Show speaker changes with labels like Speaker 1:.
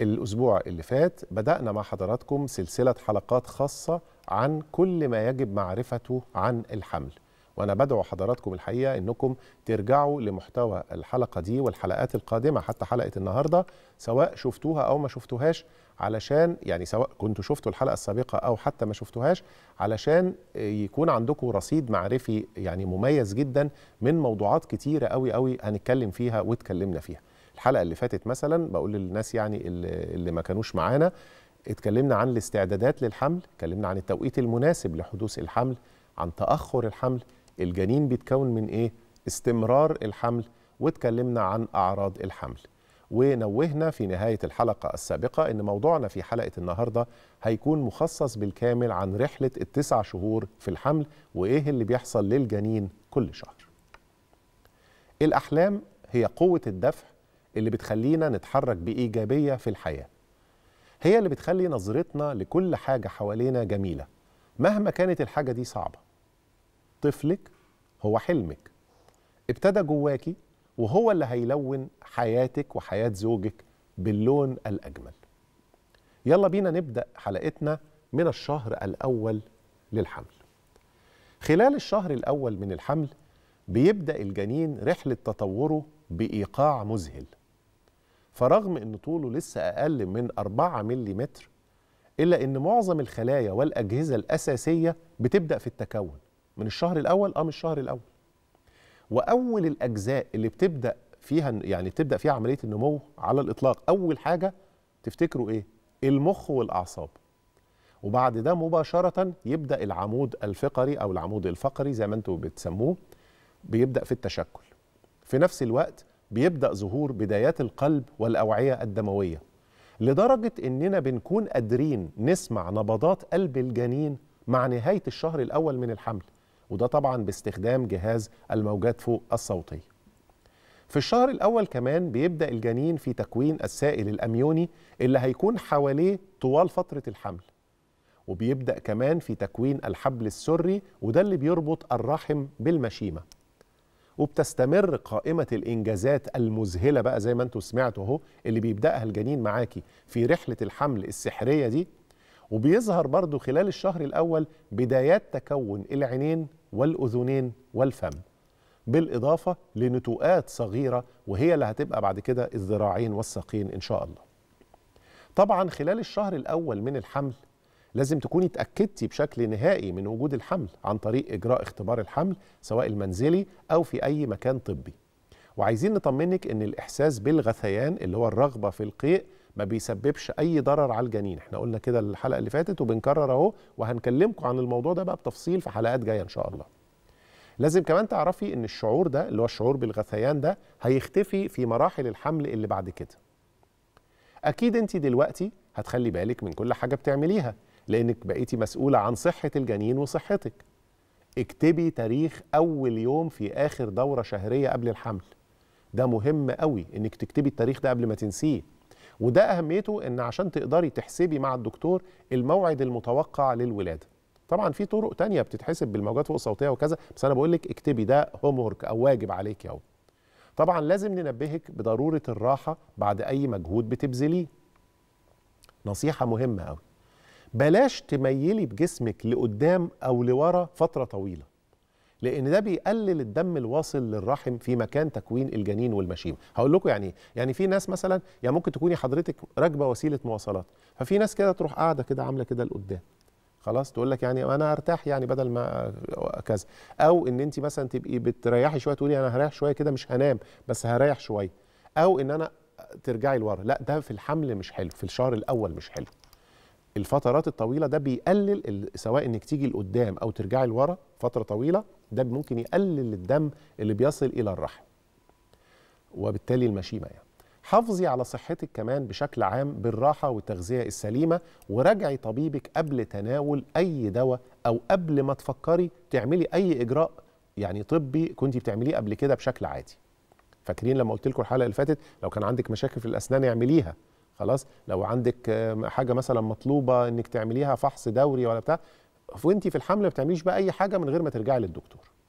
Speaker 1: الأسبوع اللي فات بدأنا مع حضراتكم سلسلة حلقات خاصة عن كل ما يجب معرفته عن الحمل وأنا بدعو حضراتكم الحقيقة أنكم ترجعوا لمحتوى الحلقة دي والحلقات القادمة حتى حلقة النهاردة سواء شفتوها أو ما شفتوهاش علشان يعني سواء كنتوا شفتوا الحلقة السابقة أو حتى ما شفتوهاش علشان يكون عندكم رصيد معرفي يعني مميز جدا من موضوعات كتيرة قوي قوي هنتكلم فيها واتكلمنا فيها الحلقه اللي فاتت مثلا بقول للناس يعني اللي ما كانوش معانا اتكلمنا عن الاستعدادات للحمل اتكلمنا عن التوقيت المناسب لحدوث الحمل عن تاخر الحمل الجنين بيتكون من ايه استمرار الحمل واتكلمنا عن اعراض الحمل ونوهنا في نهاية الحلقة السابقة أن موضوعنا في حلقة النهاردة هيكون مخصص بالكامل عن رحلة التسع شهور في الحمل وإيه اللي بيحصل للجنين كل شهر الأحلام هي قوة الدفع اللي بتخلينا نتحرك بإيجابية في الحياة هي اللي بتخلي نظرتنا لكل حاجة حوالينا جميلة مهما كانت الحاجة دي صعبة طفلك هو حلمك ابتدى جواكي وهو اللي هيلون حياتك وحياة زوجك باللون الأجمل يلا بينا نبدأ حلقتنا من الشهر الأول للحمل خلال الشهر الأول من الحمل بيبدأ الجنين رحلة تطوره بإيقاع مذهل فرغم ان طوله لسه اقل من 4 ملم الا ان معظم الخلايا والاجهزه الاساسيه بتبدا في التكون من الشهر الاول اه من الشهر الاول واول الاجزاء اللي بتبدا فيها يعني تبدا فيها عمليه النمو على الاطلاق اول حاجه تفتكروا ايه المخ والاعصاب وبعد ده مباشره يبدا العمود الفقري او العمود الفقري زي ما انتم بتسموه بيبدا في التشكل في نفس الوقت بيبدأ ظهور بدايات القلب والأوعية الدموية لدرجة إننا بنكون قادرين نسمع نبضات قلب الجنين مع نهاية الشهر الأول من الحمل وده طبعا باستخدام جهاز الموجات فوق الصوتي في الشهر الأول كمان بيبدأ الجنين في تكوين السائل الأميوني اللي هيكون حواليه طوال فترة الحمل وبيبدأ كمان في تكوين الحبل السري وده اللي بيربط الرحم بالمشيمة وبتستمر قائمه الانجازات المذهله بقى زي ما انتم سمعتوا اهو اللي بيبداها الجنين معاكي في رحله الحمل السحريه دي وبيظهر برضو خلال الشهر الاول بدايات تكون العينين والاذنين والفم بالاضافه لنتوءات صغيره وهي اللي هتبقى بعد كده الذراعين والساقين ان شاء الله. طبعا خلال الشهر الاول من الحمل لازم تكوني اتاكدتي بشكل نهائي من وجود الحمل عن طريق اجراء اختبار الحمل سواء المنزلي او في اي مكان طبي وعايزين نطمنك ان الاحساس بالغثيان اللي هو الرغبه في القيء ما بيسببش اي ضرر على الجنين احنا قلنا كده الحلقه اللي فاتت وبنكرر اهو وهنكلمكم عن الموضوع ده بقى بتفصيل في حلقات جايه ان شاء الله لازم كمان تعرفي ان الشعور ده اللي هو الشعور بالغثيان ده هيختفي في مراحل الحمل اللي بعد كده اكيد انت دلوقتي هتخلي بالك من كل حاجه بتعمليها لانك بقيتي مسؤوله عن صحه الجنين وصحتك اكتبي تاريخ اول يوم في اخر دوره شهريه قبل الحمل ده مهم قوي انك تكتبي التاريخ ده قبل ما تنسيه وده اهميته ان عشان تقدري تحسبي مع الدكتور الموعد المتوقع للولاده طبعا في طرق تانية بتتحسب بالموجات فوق الصوتيه وكذا بس انا بقول لك اكتبي ده هوم او واجب عليك يوم طبعا لازم ننبهك بضروره الراحه بعد اي مجهود بتبذليه نصيحه مهمه قوي بلاش تميلي بجسمك لقدام او لورا فتره طويله لان ده بيقلل الدم الواصل للرحم في مكان تكوين الجنين والمشيمه هقول لكم يعني يعني في ناس مثلا يعني ممكن تكوني حضرتك راكبه وسيله مواصلات ففي ناس كده تروح قاعده كده عامله كده لقدام خلاص تقول لك يعني انا ارتاح يعني بدل ما كذا او ان انت مثلا تبقي بتريحي شويه تقولي انا هريح شويه كده مش هنام بس هريح شويه او ان انا ترجعي لورا لا ده في الحمل مش حلو في الشهر الاول مش حلو الفترات الطويله ده بيقلل سواء انك تيجي لقدام او ترجعي لورا فتره طويله ده ممكن يقلل الدم اللي بيصل الى الرحم وبالتالي المشيمه يعني حافظي على صحتك كمان بشكل عام بالراحه والتغذيه السليمه وراجعي طبيبك قبل تناول اي دواء او قبل ما تفكري تعملي اي اجراء يعني طبي كنت بتعمليه قبل كده بشكل عادي فاكرين لما قلت لكم الحلقه اللي فاتت لو كان عندك مشاكل في الاسنان اعمليها خلاص لو عندك آه، حاجه مثلا مطلوبه انك تعمليها فحص دوري ولا بتاع وانت في الحمل ما بتعمليش بقى اي حاجه من غير ما ترجعي للدكتور